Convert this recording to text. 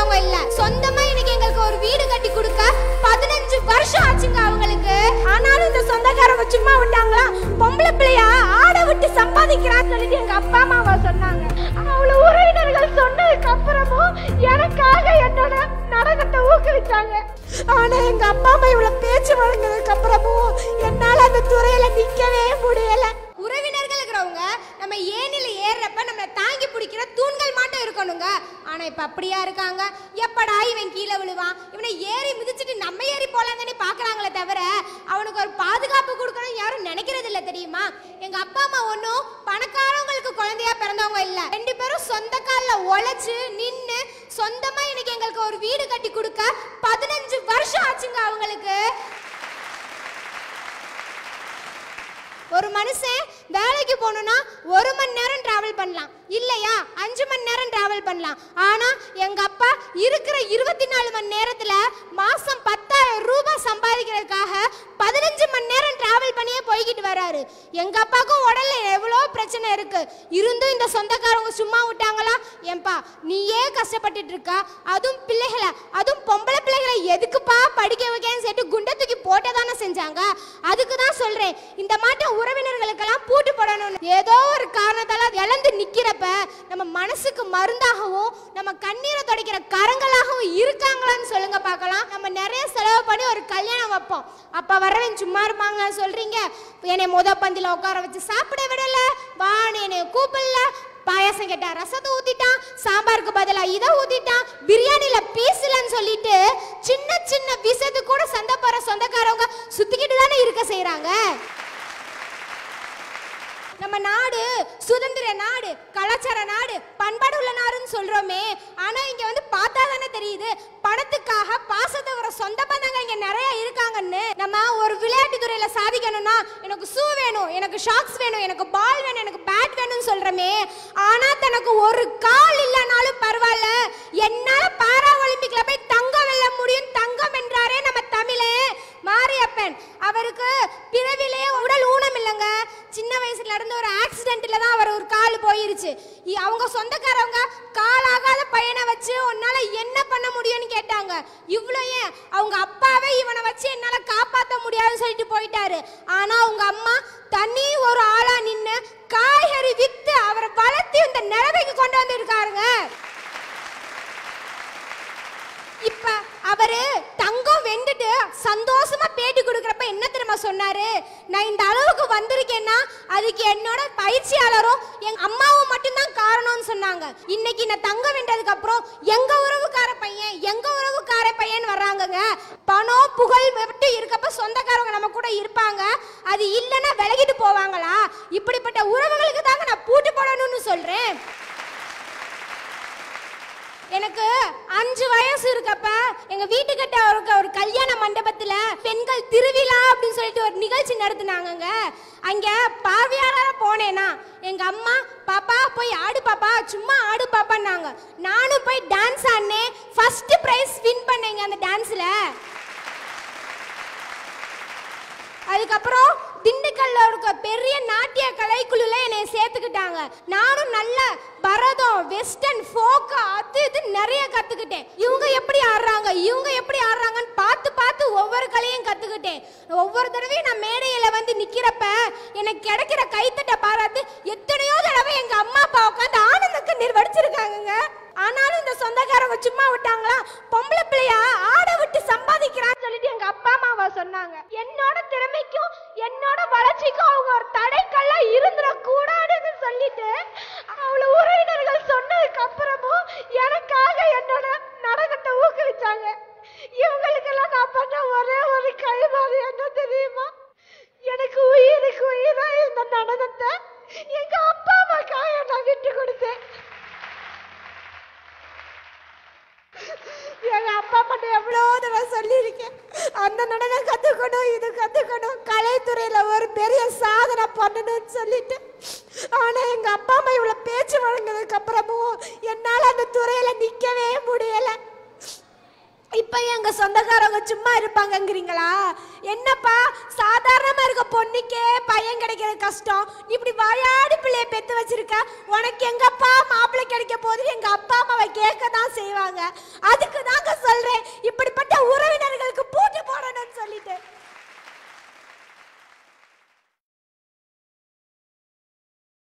வாங்கினவங்க இல்ல சொந்தமா இன்னைக்கு எங்களுக்கு ஒரு வீடு கட்டி கொடுக்க பதினஞ்சு வருஷம் ஆச்சுங்க அவங்களுக்கு ஆனாலும் இந்த சொந்தக்காரங்க சும்மா விட்டாங்களா பொம்பளை பிள்ளையா ஆட விட்டு சம்பாதிக்கிறான்னு சொல்லிட்டு எங்க அப்பா அம்மாவா சொன்னாங்க அவ்வளவு உறவினர்கள் சொன்னதுக்கு அப்புறமும் எனக்காக என்னோட நடனத்தை ஊக்குவிச்சாங்க ஆனா எங்க அப்பா அம்மா இவ்வளவு பேச்சு வழங்கினதுக்கு அப்புறமும் என்னால அந்த துறையில நிக்கவே முடியல உறவினர்கள் இருக்கிறவங்க நம்ம ஏனில ஏறுறப்ப நம்ம இருக்கணுங்க ஆனா இப்ப அப்படியா இருக்காங்க எப்படா இவன் கீழே விழுவான் இவனை ஏறி மிதிச்சுட்டு நம்ம ஏறி போலாங்கன்னு பாக்குறாங்களே தவிர அவனுக்கு ஒரு பாதுகாப்பு கொடுக்கணும் யாரும் நினைக்கிறது இல்ல தெரியுமா எங்க அப்பா அம்மா ஒன்னும் பணக்காரவங்களுக்கு குழந்தையா பிறந்தவங்க இல்ல ரெண்டு பேரும் சொந்த கால்ல உழைச்சு நின்னு சொந்தமா இன்னைக்கு எங்களுக்கு ஒரு வீடு கட்டி கொடுக்க பதினஞ்சு வருஷம் ஆச்சுங்க அவங்களுக்கு ஒரு மனுஷன் வேலைக்கு போகணும்னா ஒரு மணி நேரம் டிராவல் பண்ணலாம் இல்லையா அஞ்சு மணி பண்ணலாம் ஆனா எங்க அப்பா இருக்கிற இருபத்தி நாலு மணி நேரத்துல மாசம் பத்தாயிரம் ரூபாய் சம்பாதிக்கிறதுக்காக பதினஞ்சு மணி நேரம் டிராவல் பண்ணியே போய்கிட்டு வர்றாரு எங்க அப்பாவுக்கும் உடல்ல எவ்வளோ பிரச்சனை இருக்கு இருந்தும் இந்த சொந்தக்காரங்க சும்மா விட்டாங்களா ஏன்பா நீ ஏன் கஷ்டப்பட்டுட்டு இருக்கா அதுவும் பிள்ளைகளை அதுவும் பொம்பளை பிள்ளைகளை எதுக்குப்பா படிக்க வைக்கன்னு சொல்லிட்டு குண்டை தூக்கி போட்ட தானே செஞ்சாங்க அதுக்கு தான் சொல்றேன் இந்த மாட்ட உறவினர்களுக்கெல்லாம் பூட்டு போடணும்னு ஏதோ ஒரு காரணம் நிக்கிறப்ப நம்ம மனசுக்கு மருந்தாகவும் நம்ம கண்ணீரை துடைக்கிற கரங்களாகவும் இருக்காங்களான்னு சொல்லுங்க பார்க்கலாம் நம்ம நிறைய செலவு பண்ணி ஒரு கல்யாணம் வைப்போம் அப்ப வர்றவன் சும்மா இருப்பாங்க சொல்றீங்க என்னை முத பந்தில உட்கார வச்சு சாப்பிட விடல வான்னு என்னை கூப்பிடல பாயாசம் கேட்டா ரசத்தை ஊத்திட்டான் சாம்பாருக்கு பதிலா இதை ஊத்திட்டான் பிரியாணில பீசலன்னு சொல்லிட்டு சின்ன சின்ன விசது கூட சண்டை போற சொந்தக்காரவங்க சுத்திக்கிட்டு தானே இருக்க செய்யறாங்க நம்ம நாடு சுதந்திர நாடு கலாச்சார நாடு பண்பாடு உள்ள நாடுன்னு சொல்றோமே ஆனா இங்க வந்து பார்த்தா தானே தெரியுது பணத்துக்காக பாசத்தை வர சொந்த பந்தங்க இங்க நிறைய இருக்காங்கன்னு நம்ம ஒரு விளையாட்டு துறையில சாதிக்கணும்னா எனக்கு ஷூ வேணும் எனக்கு ஷாக்ஸ் வேணும் எனக்கு பால் வேணும் எனக்கு பேட் வேணும்னு சொல்றோமே ஆனா தனக்கு ஒரு கால் இல்லைனாலும் பரவாயில்ல நடந்த ஒரு ஆக்சிடென்ட்ல தான் அவர் ஒரு கால் போயிருச்சு அவங்க சொந்தக்காரவங்க காலாகாத பையனை வச்சு உன்னால என்ன பண்ண முடியும்னு கேட்டாங்க இவ்வளோ ஏன் அவங்க அப்பாவே இவனை வச்சு என்னால காப்பாற்ற முடியாதுன்னு சொல்லிட்டு போயிட்டாரு ஆனா அவங்க அம்மா தனி ஒரு ஆளா நின்று காய்கறி வித்து அவரை வளர்த்து இந்த நிலவைக்கு கொண்டு இருக்காருங்க இப்ப அவரு சந்தோஷமா பேட்டி கொடுக்குறப்ப என்ன தெரியுமா சொன்னாரு நான் இந்த அளவுக்கு வந்திருக்கேன்னா அதுக்கு என்னோட பயிற்சியாளரும் எங்க அம்மாவும் மட்டும்தான் காரணம்னு சொன்னாங்க இன்னைக்கு நான் தங்க வேண்டதுக்கு அப்புறம் எங்க உறவுக்கார பையன் எங்க உறவுக்கார பையன் வர்றாங்கங்க பணம் புகழ் மட்டும் இருக்கப்ப சொந்தக்காரவங்க நம்ம கூட இருப்பாங்க அது இல்லைன்னா விலகிட்டு போவாங்களா இப்படிப்பட்ட உறவுகளுக்கு தாங்க நான் பூட்டு போடணும்னு சொல்றேன் எனக்கு அஞ்சு வயசு இருக்கப்ப எங்க வீட்டுக்கிட்ட இருக்க ஒரு கல்யாண மண்டபத்துல பெண்கள் திருவிழா அப்படின்னு சொல்லிட்டு ஒரு நிகழ்ச்சி நடத்தினாங்க அங்க பார்வையாளர போனேன்னா எங்க அம்மா பாப்பா போய் ஆடு பாப்பா சும்மா ஆடு பாப்பான்னாங்க நானும் போய் டான்ஸ் ஆடினேன் ஃபர்ஸ்ட் பிரைஸ் வின் பண்ணேங்க அந்த டான்ஸ்ல அதுக்கப்புறம் திண்டுக்கல்ல இருக்க பெரிய நாட்டிய கலைக்குழுல என்னை சேர்த்துக்கிட்டாங்க நானும் நல்ல பர வெஸ்டர்ன் ஃபோக் அது இது நிறைய கத்துக்கிட்டேன் இவங்க எப்படி ஆடுறாங்க இவங்க எப்படி ஆடுறாங்கன்னு பார்த்து பார்த்து ஒவ்வொரு கலையும் கத்துக்கிட்டேன் ஒவ்வொரு தடவையும் நான் மேடையில வந்து நிக்கிறப்ப எனக்கு கிடைக்கிற கைத்தட்ட பாராட்டு எத்தனையோ தடவை எங்க அம்மா அப்பா உட்காந்து ஆனந்தக்கு நிர்வடிச்சிருக்காங்க ஆனாலும் இந்த சொந்தக்காரங்க சும்மா விட்டாங்களா பொம்பளை பிள்ளையா ஆட விட்டு சம்பாதிக்கிறான்னு சொல்லிட்டு எங்க அப்பா அம்மாவா சொன்னாங்க என்னோட திறமைக்கும் என்னோட வளர்ச்சிக்கும் அவங்க ஒரு தடைக்கல்லா இருந்துடக்கூடாதுன்னு சொல்லிட்டு அவ்வளவு போயிட்டாங்க இவங்களுக்கெல்லாம் நான் பண்ண ஒரே ஒரு கைமாறு என்ன தெரியுமா எனக்கு உயிருக்கு உயிரா இருந்த நடனத்தை எங்க அப்பா அம்மாக்காக நான் விட்டு கொடுத்தேன் எங்க அப்பா அம்மாட்ட எவ்வளோ தடவை சொல்லியிருக்கேன் அந்த நடனம் கத்துக்கணும் இது கத்துக்கணும் கலைத்துறையில ஒரு பெரிய சாதனை பண்ணணும்னு சொல்லிட்டு ஆனா எங்க அப்பா சும்மா இருப்பாங்கங்கிறீங்களா என்னப்பா சாதாரணமா இருக்க பொண்ணுக்கே பையன் கிடைக்கிற கஷ்டம் இப்படி வாயாடி பிள்ளைய பெத்து வச்சிருக்க உனக்கு எங்க அப்பா மாப்பிள்ளை கிடைக்க போது எங்க அப்பா அம்மாவை கேட்க தான் செய்வாங்க அதுக்கு தாங்க சொல்றேன் இப்படிப்பட்ட உறவினர்